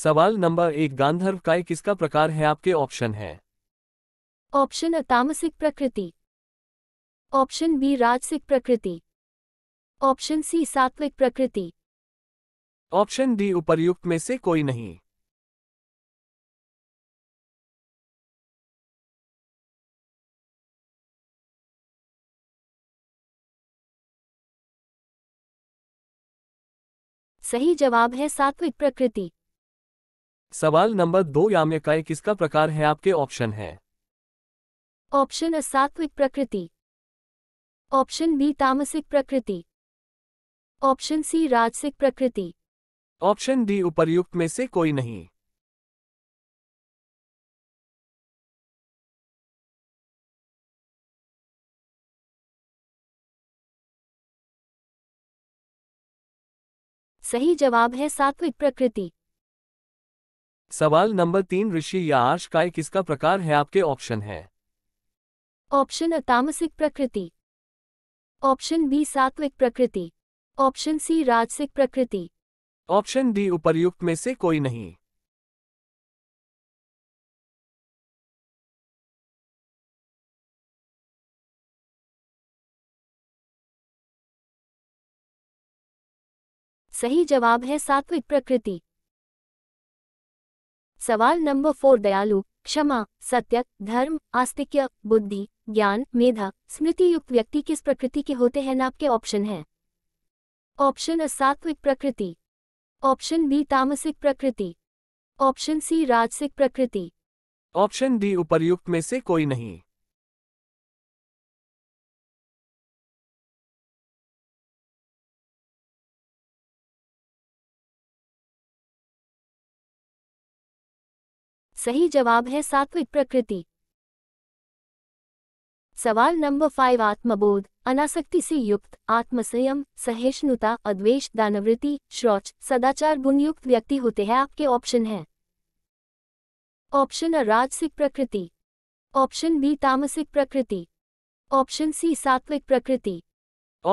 सवाल नंबर एक गांधर्व काय किसका प्रकार है आपके ऑप्शन है ऑप्शन अ तामसिक प्रकृति ऑप्शन बी राजसिक प्रकृति ऑप्शन सी सात्विक प्रकृति ऑप्शन डी उपर्युक्त में से कोई नहीं सही जवाब है सात्विक प्रकृति सवाल नंबर दो याम्यकाय किसका प्रकार है आपके ऑप्शन है ऑप्शन अ सात्विक प्रकृति ऑप्शन बी तामसिक प्रकृति ऑप्शन सी राजसिक प्रकृति ऑप्शन डी उपर्युक्त में से कोई नहीं सही जवाब है सात्विक प्रकृति सवाल नंबर तीन ऋषि या आर्श काय किसका प्रकार है आपके ऑप्शन है ऑप्शन अतामसिक प्रकृति ऑप्शन बी सात्विक प्रकृति ऑप्शन सी राजसिक प्रकृति ऑप्शन डी उपर्युक्त में से कोई नहीं सही जवाब है सात्विक प्रकृति सवाल नंबर फोर दयालु क्षमा सत्य धर्म आस्तिक्य बुद्धि ज्ञान मेधा स्मृति युक्त व्यक्ति किस प्रकृति के होते हैं नाप के ऑप्शन हैं ऑप्शन अ सात्विक प्रकृति ऑप्शन बी तामसिक प्रकृति ऑप्शन सी राजसिक प्रकृति ऑप्शन डी उपर्युक्त में से कोई नहीं सही जवाब है सात्विक प्रकृति सवाल नंबर फाइव आत्मबोध अनासक्ति से युक्त आत्मसंयम सहिष्णुता अद्वेश दानवृत्ति श्रौच सदाचार गुणयुक्त व्यक्ति होते हैं आपके ऑप्शन हैं ऑप्शन अ राजसिक प्रकृति ऑप्शन बी तामसिक प्रकृति ऑप्शन सी सात्विक प्रकृति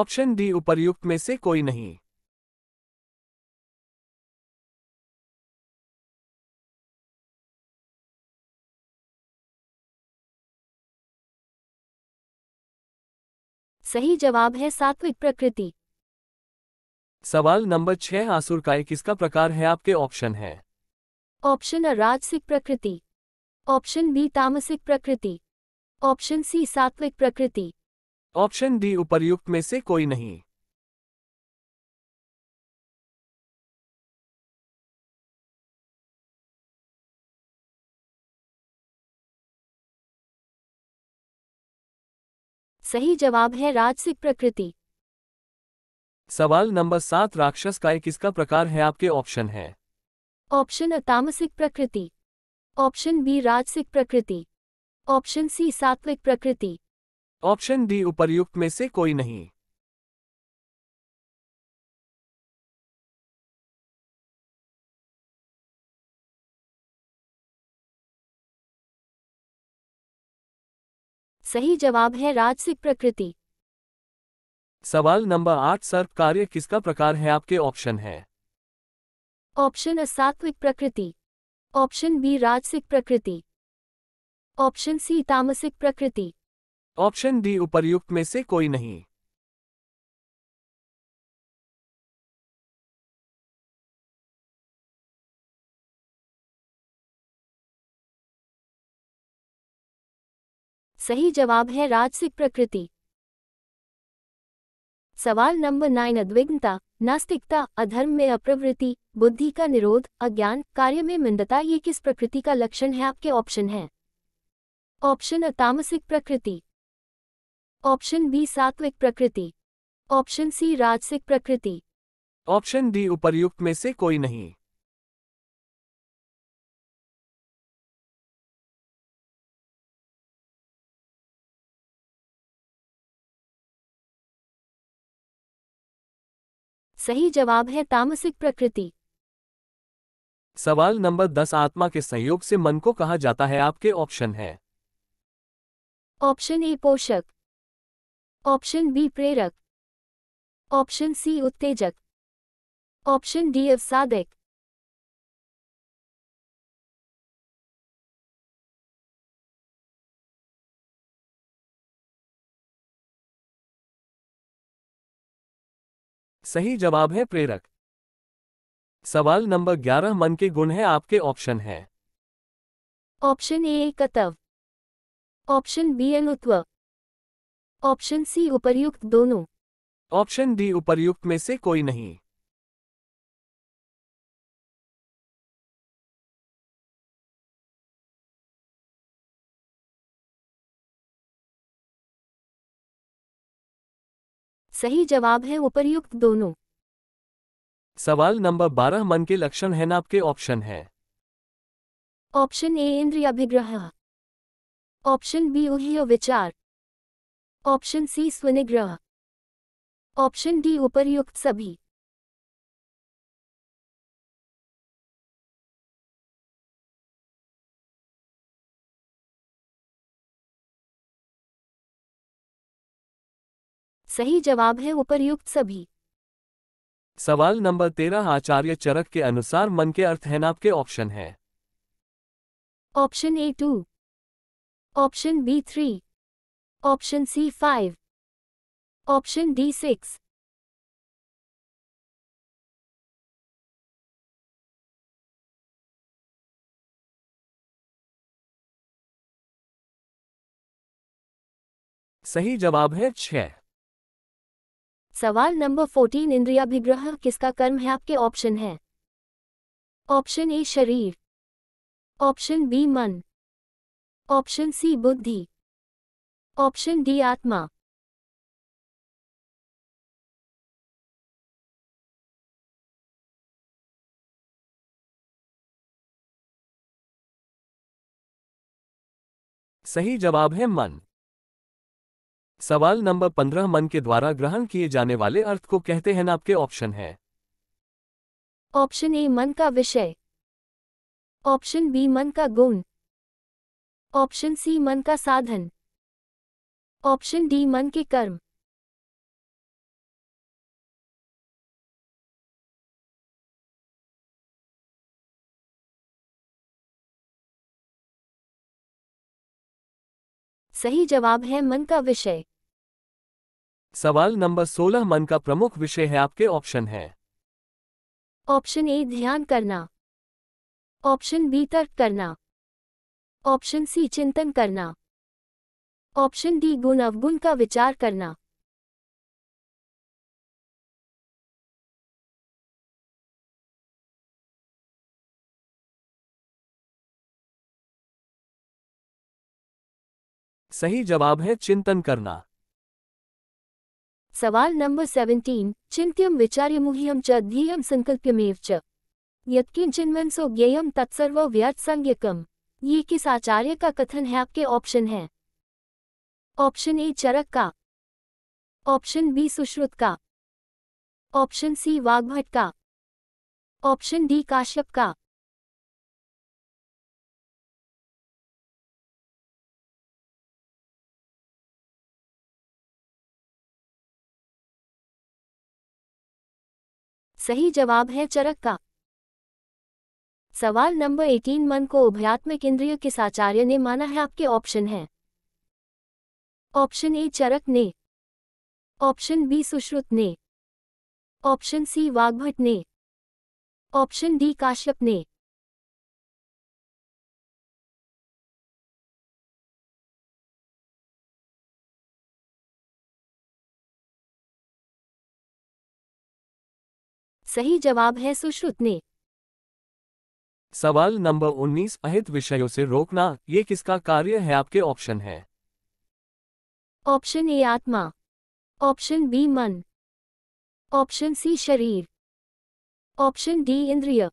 ऑप्शन डी उपर्युक्त में से कोई नहीं सही जवाब है सात्विक प्रकृति सवाल नंबर छह आसुर काय किसका प्रकार है आपके ऑप्शन है ऑप्शन अ राजसिक प्रकृति ऑप्शन बी तामसिक प्रकृति ऑप्शन सी सात्विक प्रकृति ऑप्शन डी उपर्युक्त में से कोई नहीं सही जवाब है राजसिक प्रकृति सवाल नंबर सात राक्षस का एक किसका प्रकार है आपके ऑप्शन है ऑप्शन अतामसिक प्रकृति ऑप्शन बी राजसिक प्रकृति ऑप्शन सी सात्विक प्रकृति ऑप्शन डी उपर्युक्त में से कोई नहीं सही जवाब है राजसिक प्रकृति सवाल नंबर आठ सर्प कार्य किसका प्रकार है आपके ऑप्शन है ऑप्शन अ सात्विक प्रकृति ऑप्शन बी राजसिक प्रकृति ऑप्शन सी तामसिक प्रकृति ऑप्शन डी उपर्युक्त में से कोई नहीं सही जवाब है राजसिक प्रकृति सवाल नंबर नाइन अद्विग्नता नास्तिकता अधर्म में अप्रवृत्ति बुद्धि का निरोध अज्ञान कार्य में मिंदता ये किस प्रकृति का लक्षण है आपके ऑप्शन है ऑप्शन अ तामसिक प्रकृति ऑप्शन बी सात्विक प्रकृति ऑप्शन सी राजसिक प्रकृति ऑप्शन डी उपर्युक्त में से कोई नहीं सही जवाब है तामसिक प्रकृति सवाल नंबर दस आत्मा के सहयोग से मन को कहा जाता है आपके ऑप्शन है ऑप्शन ए पोषक ऑप्शन बी प्रेरक ऑप्शन सी उत्तेजक ऑप्शन डी अवसादक सही जवाब है प्रेरक सवाल नंबर ग्यारह मन के गुण है आपके ऑप्शन है ऑप्शन ए कतव ऑप्शन बी अनुत्व ऑप्शन सी उपर्युक्त दोनों ऑप्शन डी उपर्युक्त में से कोई नहीं सही जवाब है उपरयुक्त दोनों सवाल नंबर बारह मन के लक्षण है ना आपके ऑप्शन है ऑप्शन ए अभिग्रह ऑप्शन बी उह्य विचार ऑप्शन सी स्वनिग्रह ऑप्शन डी उपरयुक्त सभी सही जवाब है उपरयुक्त सभी सवाल नंबर तेरह आचार्य चरक के अनुसार मन के अर्थ है आपके ऑप्शन है option A two option B three option C five option D six सही जवाब है छह सवाल नंबर फोर्टीन इंद्रियाभिग्रह किसका कर्म है आपके ऑप्शन है ऑप्शन ए शरीर ऑप्शन बी मन ऑप्शन सी बुद्धि ऑप्शन डी आत्मा सही जवाब है मन सवाल नंबर पंद्रह मन के द्वारा ग्रहण किए जाने वाले अर्थ को कहते हैं आपके ऑप्शन है ऑप्शन ए मन का विषय ऑप्शन बी मन का गुण ऑप्शन सी मन का साधन ऑप्शन डी मन के कर्म सही जवाब है मन का विषय सवाल नंबर 16 मन का प्रमुख विषय है आपके ऑप्शन है ऑप्शन ए ध्यान करना ऑप्शन बी तर्क करना ऑप्शन सी चिंतन करना ऑप्शन डी गुण अवगुण का विचार करना सही जवाब है चिंतन करना सवाल नंबर सेवेंटीन चिंत्यम विचार्य विचार्यमुह्यम च ध्येयम संकल्प्यमेव च यत्किंचिन्वम सो ज्ञेयम तत्सर्व व्यर्थ संज्ञकम ये किस आचार्य का कथन है आपके ऑप्शन है ऑप्शन ए चरक का ऑप्शन बी सुश्रुत का ऑप्शन सी वाग्भट का ऑप्शन डी काश्यप का सही जवाब है चरक का सवाल नंबर 18 मन को उभयात्म केंद्रीय किस आचार्य ने माना है आपके ऑप्शन है ऑप्शन ए चरक ने ऑप्शन बी सुश्रुत ने ऑप्शन सी वाघभट ने ऑप्शन डी काश्यप ने सही जवाब है सुश्रुत ने सवाल नंबर 19 अहित विषयों से रोकना ये किसका कार्य है आपके ऑप्शन है ऑप्शन ए आत्मा ऑप्शन बी मन ऑप्शन सी शरीर ऑप्शन डी इंद्रिय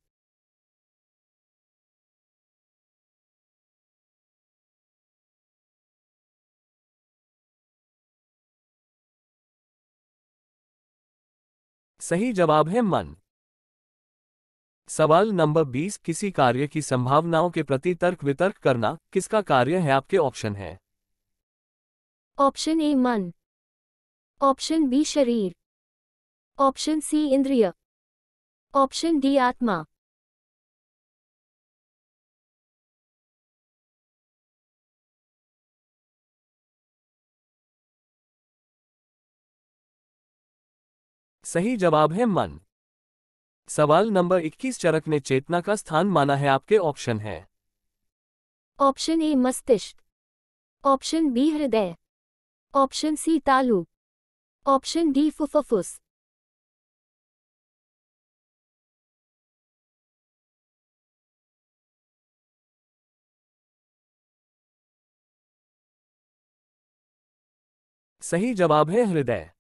सही जवाब है मन सवाल नंबर 20 किसी कार्य की संभावनाओं के प्रति तर्क वितर्क करना किसका कार्य है आपके ऑप्शन है ऑप्शन ए मन ऑप्शन बी शरीर ऑप्शन सी इंद्रिय ऑप्शन डी आत्मा सही जवाब है मन सवाल नंबर 21 चरक ने चेतना का स्थान माना है आपके ऑप्शन है ऑप्शन ए मस्तिष्क ऑप्शन बी हृदय ऑप्शन सी तालु ऑप्शन डी फुफफुस सही जवाब है हृदय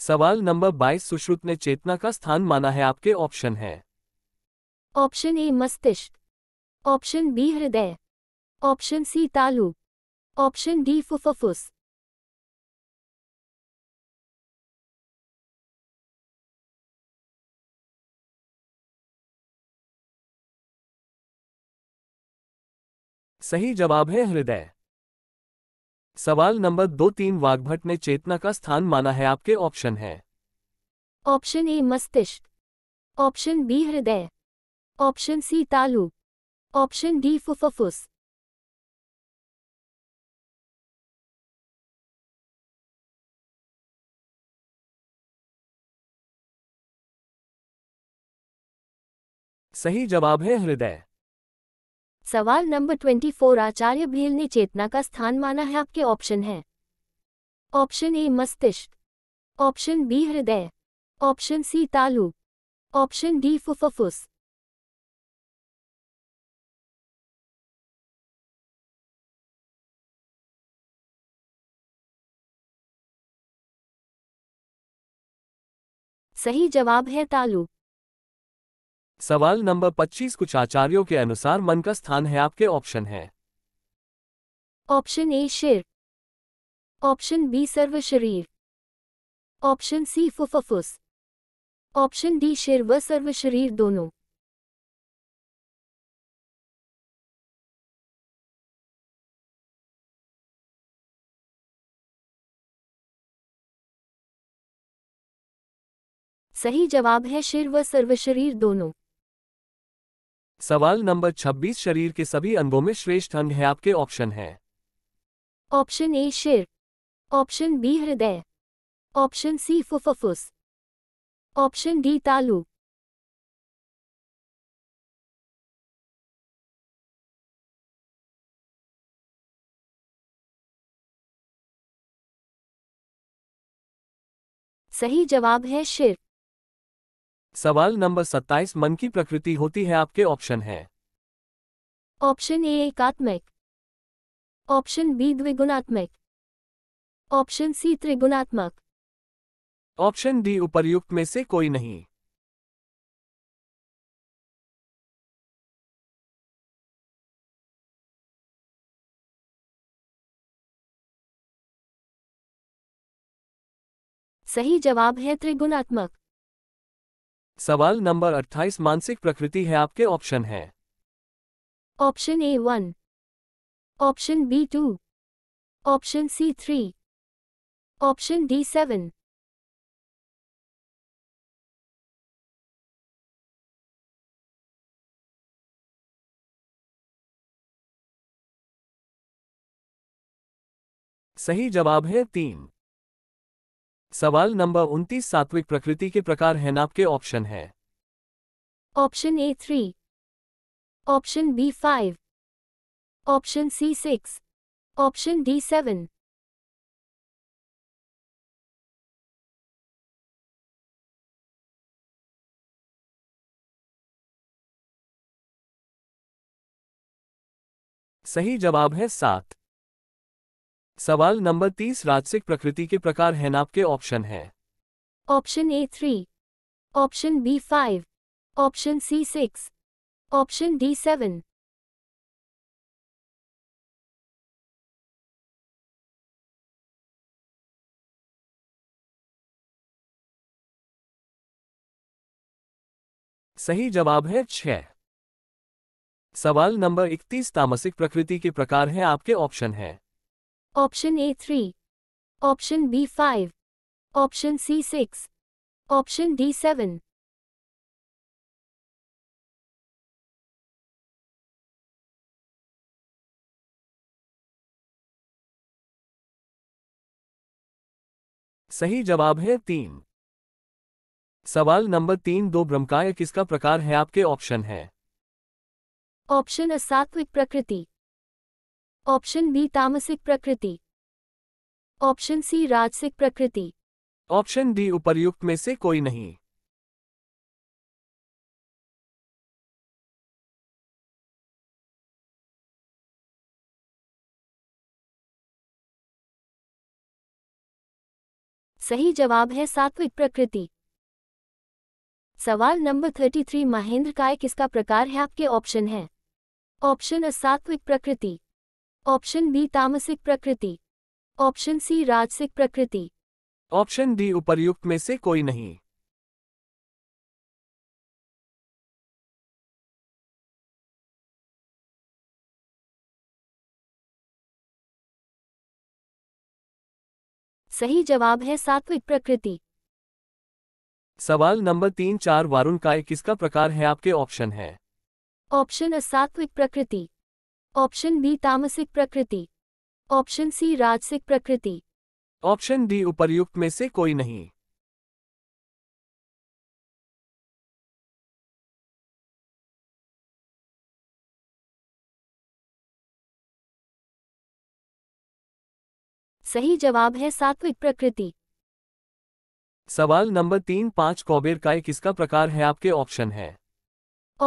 सवाल नंबर 22 सुश्रुत ने चेतना का स्थान माना है आपके ऑप्शन है ऑप्शन ए मस्तिष्क ऑप्शन बी हृदय ऑप्शन सी तालु ऑप्शन डी फुफफुस सही जवाब है हृदय सवाल नंबर दो तीन वाघभट ने चेतना का स्थान माना है आपके ऑप्शन है ऑप्शन ए मस्तिष्क ऑप्शन बी हृदय ऑप्शन सी तालु ऑप्शन डी फुफफुस सही जवाब है हृदय सवाल नंबर 24 आचार्य भेल ने चेतना का स्थान माना है आपके ऑप्शन है ऑप्शन ए मस्तिष्क ऑप्शन बी हृदय ऑप्शन सी तालु ऑप्शन डी फुफफुस सही जवाब है तालू सवाल नंबर 25 कुछ आचार्यों के अनुसार मन का स्थान है आपके ऑप्शन है ऑप्शन ए शिर ऑप्शन बी सर्व शरीर ऑप्शन सी फुफफुस ऑप्शन डी शेर व सर्व शरीर दोनों सही जवाब है शिर व सर्व शरीर दोनों सवाल नंबर 26 शरीर के सभी अंगों में श्रेष्ठ अंग है आपके ऑप्शन है ऑप्शन ए शिर ऑप्शन बी हृदय ऑप्शन सी फुफफुस ऑप्शन डी तालु सही जवाब है शिर सवाल नंबर 27 मन की प्रकृति होती है आपके ऑप्शन है ऑप्शन ए एकात्मक ऑप्शन बी द्विगुणात्मक ऑप्शन सी त्रिगुणात्मक ऑप्शन डी उपर्युक्त में से कोई नहीं सही जवाब है त्रिगुणात्मक सवाल नंबर 28 मानसिक प्रकृति है आपके ऑप्शन हैं option A one option B two option C three option D seven सही जवाब है तीन सवाल नंबर उनतीस सात्विक प्रकृति के प्रकार हैं के ऑप्शन हैं option A three option B five option C six option D seven सही जवाब है सात सवाल नंबर तीस राजसिक प्रकृति के प्रकार हैं आपके ऑप्शन हैं option A three option B five option C six option D seven सही जवाब है छह सवाल नंबर इकतीस तामसिक प्रकृति के प्रकार हैं आपके ऑप्शन हैं option A three option B five option C six option D seven सही जवाब है तीन सवाल नंबर तीन दो ब्रह्मकाय किसका प्रकार है आपके ऑप्शन है ऑप्शन असात्विक प्रकृति ऑप्शन बी तामसिक प्रकृति ऑप्शन सी राजसिक प्रकृति ऑप्शन डी उपर्युक्त में से कोई नहीं सही जवाब है सात्विक प्रकृति सवाल नंबर 33 महेंद्र काय किसका प्रकार है आपके ऑप्शन है ऑप्शन सात्विक प्रकृति ऑप्शन बी तामसिक प्रकृति ऑप्शन सी राजसिक प्रकृति ऑप्शन डी उपर्युक्त में से कोई नहीं सही जवाब है सात्विक प्रकृति सवाल नंबर तीन चार वारुण काय किसका प्रकार है आपके ऑप्शन है ऑप्शन असात्विक प्रकृति ऑप्शन बी तामसिक प्रकृति ऑप्शन सी राजसिक प्रकृति ऑप्शन डी उपर्युक्त में से कोई नहीं सही जवाब है सात्विक प्रकृति सवाल नंबर तीन पांच का एक किसका प्रकार है आपके ऑप्शन है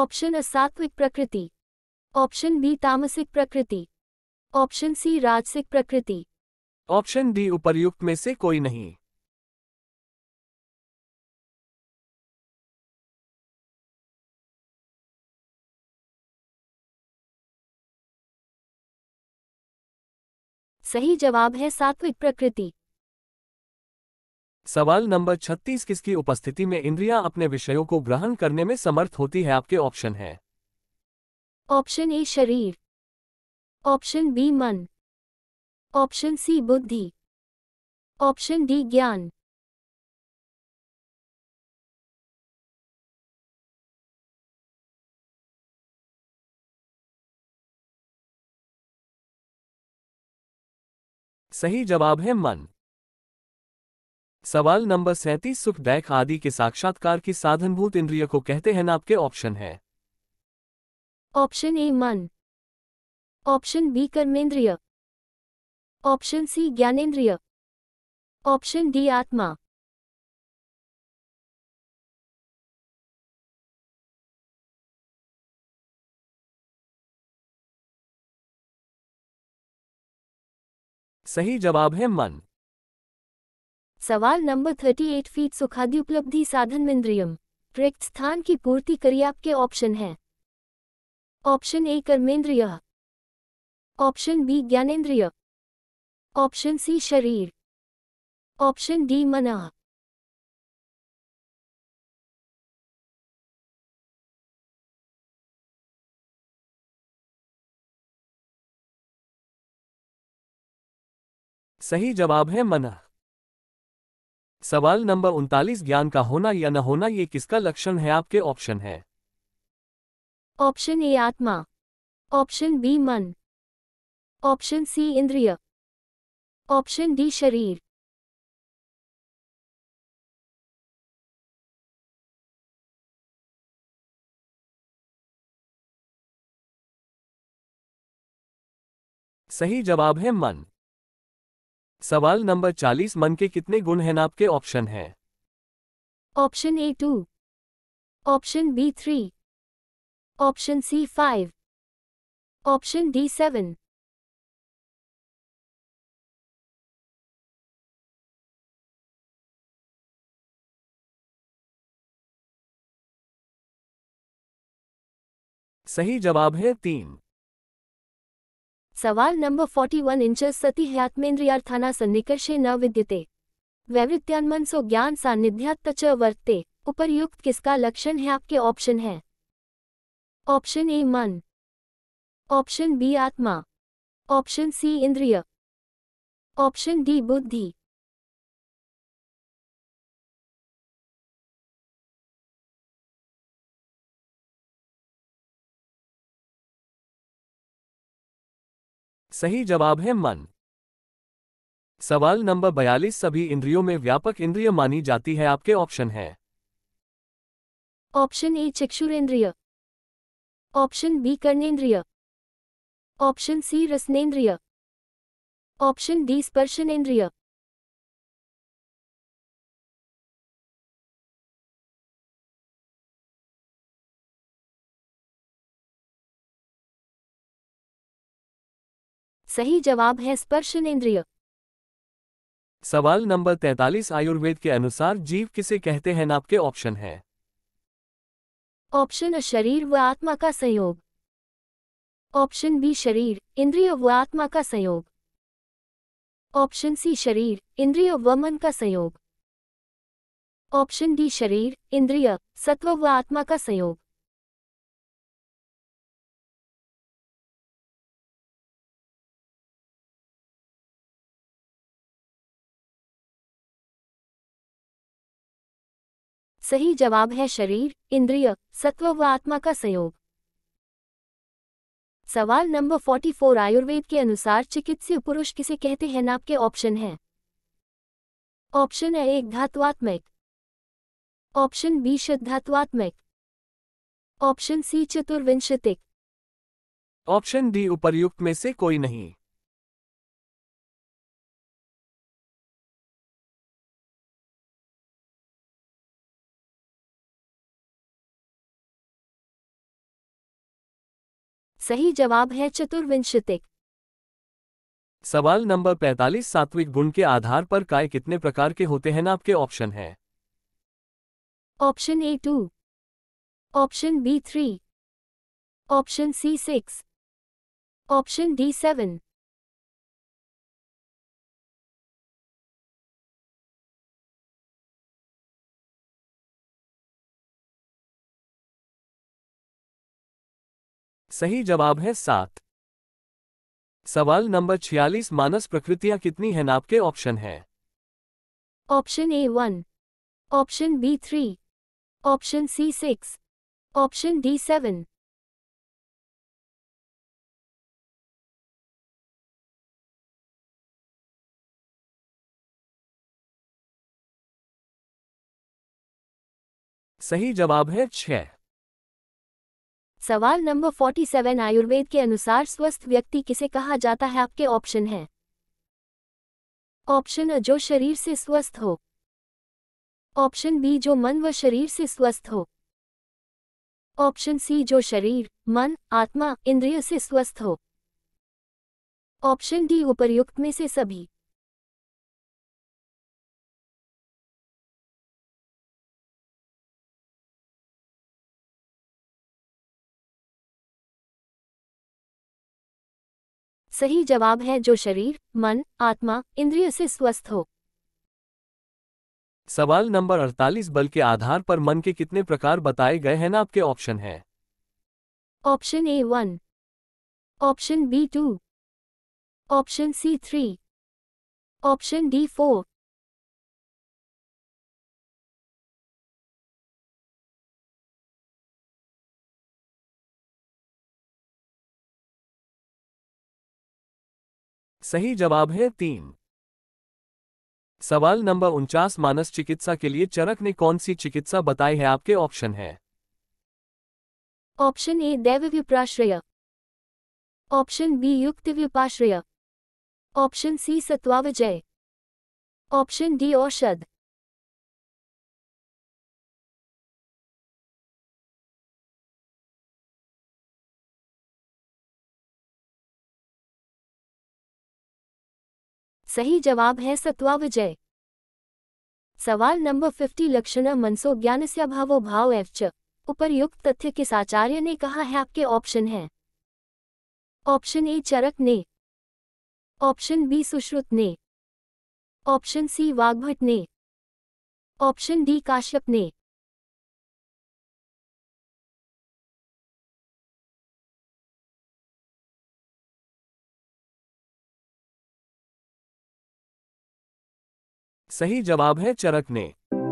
ऑप्शन असात्विक प्रकृति ऑप्शन बी तामसिक प्रकृति ऑप्शन सी राजसिक प्रकृति ऑप्शन डी उपर्युक्त में से कोई नहीं सही जवाब है सात्विक प्रकृति सवाल नंबर 36 किसकी उपस्थिति में इंद्रियां अपने विषयों को ग्रहण करने में समर्थ होती है आपके ऑप्शन हैं ऑप्शन ए शरीर ऑप्शन बी मन ऑप्शन सी बुद्धि ऑप्शन डी ज्ञान सही जवाब है मन सवाल नंबर सैंतीस सुखदायक आदि के साक्षात्कार की साधनभूत इंद्रिय को कहते हैं नाप के ऑप्शन है ऑप्शन ए मन ऑप्शन बी कर्मेंद्रिय ऑप्शन सी ज्ञानेन्द्रिय ऑप्शन डी आत्मा सही जवाब है मन सवाल नंबर 38 फीट सुखादि उपलब्धि साधन इंद्रियम रिक्त स्थान की पूर्ति करिए आपके ऑप्शन हैं ऑप्शन ए कर्मेंद्रिय ऑप्शन बी ज्ञानेन्द्रिय ऑप्शन सी शरीर ऑप्शन डी मना सही जवाब है मना सवाल नंबर उनतालीस ज्ञान का होना या न होना ये किसका लक्षण है आपके ऑप्शन है ऑप्शन ए आत्मा ऑप्शन बी मन ऑप्शन सी इंद्रिय ऑप्शन डी शरीर सही जवाब है मन सवाल नंबर 40 मन के कितने गुण हैं आपके ऑप्शन हैं option A two option B three option C five option D seven सही जवाब है तीन सवाल नंबर फोर्टी वन इंच सती थाना सन्निकर्षे न विद्यते वैवृत्यान्मन सो ज्ञान सान्निध्यात च वर्तते उपर्युक्त किसका लक्षण है आपके ऑप्शन है ऑप्शन ए मन ऑप्शन बी आत्मा ऑप्शन सी इंद्रिय ऑप्शन डी बुद्धि सही जवाब है मन सवाल नंबर 42 सभी इंद्रियों में व्यापक इंद्रिय मानी जाती है आपके ऑप्शन है ऑप्शन ए इंद्रिया ऑप्शन बी कर्णेन्द्रिय ऑप्शन सी रसनेन्द्रिय ऑप्शन डी स्पर्शनेन्द्रिय सही जवाब है स्पर्शनेन्द्रिय सवाल नंबर 43 आयुर्वेद के अनुसार जीव किसे कहते हैं नाप के ऑप्शन है ऑप्शन अ शरीर व आत्मा का संयोग ऑप्शन बी शरीर इंद्रिय व आत्मा का संयोग ऑप्शन सी शरीर इंद्रिय व मन का संयोग ऑप्शन डी शरीर इंद्रिय सत्व व आत्मा का संयोग सही जवाब है शरीर इंद्रिय सत्व व आत्मा का संयोग सवाल नंबर 44 आयुर्वेद के अनुसार चिकित्सीय पुरुष किसे कहते हैं नाप के ऑप्शन है ऑप्शन है एक धातुआत्मक ऑप्शन बी शुद्धात्मक ऑप्शन सी चतुर्विंशतिक ऑप्शन डी उपर्युक्त में से कोई नहीं सही जवाब है चतुर्विंशतिक सवाल नंबर 45 सात्विक गुण के आधार पर काय कितने प्रकार के होते हैं ना आपके ऑप्शन हैं option A two option B three option C six option D seven सही जवाब है सात सवाल नंबर छियालीस मानस प्रकृतियां कितनी हैं आपके ऑप्शन हैं option A one option B three option C six option D seven सही जवाब है छह सवाल नंबर 47 आयुर्वेद के अनुसार स्वस्थ व्यक्ति किसे कहा जाता है आपके ऑप्शन हैं ऑप्शन अ जो शरीर से स्वस्थ हो ऑप्शन बी जो मन व शरीर से स्वस्थ हो ऑप्शन सी जो शरीर मन आत्मा इंद्रिय से स्वस्थ हो ऑप्शन डी उपर्युक्त में से सभी सही जवाब है जो शरीर मन आत्मा इंद्रिय से स्वस्थ हो सवाल नंबर 48 बल के आधार पर मन के कितने प्रकार बताए गए हैं ना आपके ऑप्शन हैं option A one option B two option C three option D four सही जवाब है तीन सवाल नंबर उनचास मानस चिकित्सा के लिए चरक ने कौन सी चिकित्सा बताई है आपके ऑप्शन है ऑप्शन ए दैव विप्राश्रय ऑप्शन बी युक्त व्युपाश्रय ऑप्शन सी सत्वावजय ऑप्शन डी औषध सही जवाब है सत्वा विजय सवाल नंबर फिफ्टी लक्षण मनसो ज्ञान से भावो भाव एवच उपरयुक्त तथ्य किस आचार्य ने कहा है आपके ऑप्शन है ऑप्शन ए चरक ने ऑप्शन बी सुश्रुत ने ऑप्शन सी वाघभट ने ऑप्शन डी काश्यप ने सही जवाब है चरक ने